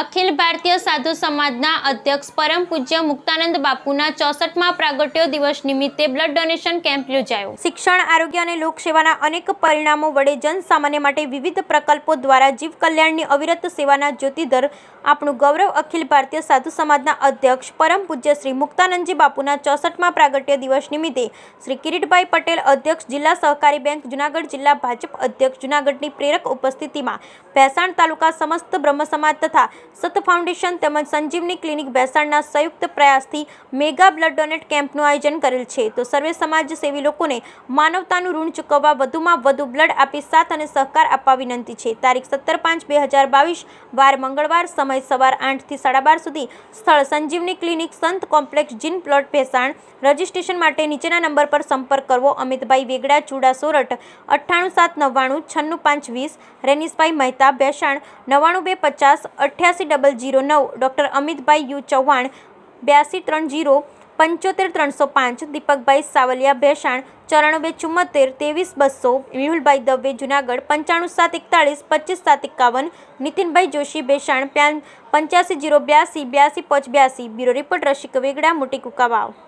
અખિલ ભારતીય સાધુ સમાજના અધ્યક્ષ પરમ પૂજ્ય મુક્તાનંદ બાપુના 64મા પ્રાગટ્ય દિવસ નિમિત્તે બ્લડ ડોનેશન કેમ્પ યોજાયો શિક્ષણ આરોગ્ય અને લોકસેવાના અનેક પરિણામો વડે જનસામાન્ય માટે વિવિધ प्रकल्पો દ્વારા જીવકલ્યાણની અવિરત સેવાના જ્યોતિધર આપણો ગૌરવ અખિલ ભારતીય સાધુ સમાજના અધ્યક્ષ પરમ પૂજ્ય શ્રી મુક્તાનંદજી બાપુના 64મા પ્રાગટ્ય દિવસ નિમિત્તે શ્રી કિરીટભાઈ પટેલ અધ્યક્ષ જિલ્લા સહકારી બેંક જૂનાગઢ જિલ્લા ભાજપ અધ્યક્ષ જૂનાગઢની પ્રેરક ઉપસ્થિતિમાં પહેસાન તાલુકા समस्त બ્રહ્મ સમાજ તથા સત ફાઉન્ડેશન તેમજ સંજીવની ક્લિનિક બેસાડના સંયુક્ત પ્રયાસથી મેગા બ્લડ ડોનેટ કેમ્પનું આયોજન કરેલ છે તો સર્વે સમાજ સેવી લોકોને માનવતાનું ઋણ ચૂકવવા વધુમાં વધુ બ્લડ આપી સાથ અને સહકાર આપવા વિનંતી છે તારીખ સત્તર પાંચ બે હજાર બાવીસ વાર મંગળવાર સમય સવાર આઠથી સાડા બાર સુધી સ્થળ Sanjivani clinic Sant complex Jin plot Bhesan registration માટે નીચેના નંબર પર સંપર્ક કરવો અમિતભાઈ વેગડા ચુડા સોરઠ અઠ્ઠાણું સાત નવ્વાણું છન્નું પાંચ વીસ રેનિસભાઈ મહેતા ભેસાણ નવ્વાણું બે પચાસ અઠ્યા એક્યાસી ડબલ જીરો નવ ડૉક્ટર અમિતભાઈ યુ ચૌહાણ બ્યાસી ત્રણ જીરો પંચોતેર ત્રણસો પાંચ દીપકભાઈ સાવલિયા ભેસાણ ચોરાણું ચુમ્મોતેર ત્રેવીસ બસો મેહુલભાઈ દવે જુનાગઢ પંચાણું સાત એકતાળીસ પચીસ સાત એકાવન નીતિનભાઈ જોશી ભેસાણ પ્યાન પંચ્યાસી જીરો બ્યાસી બ્યાસી પાંચ બ્યાસી બ્યુરો રિપોર્ટ રસિક વેગડા મોટી કુકાવાવ